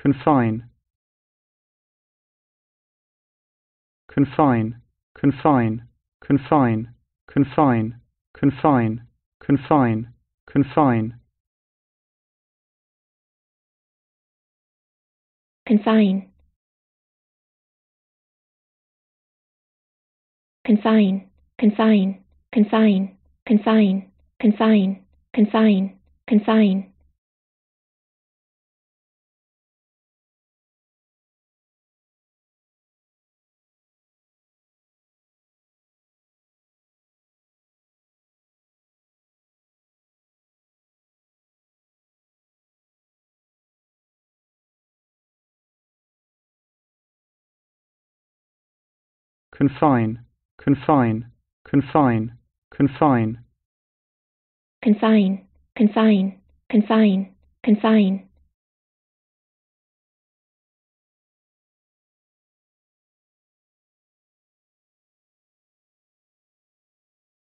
confine confine confine confine confine confine confine confine confine confine confine confine confine confine confine confine confine, confine, confine, confine confine, confine, confine, confine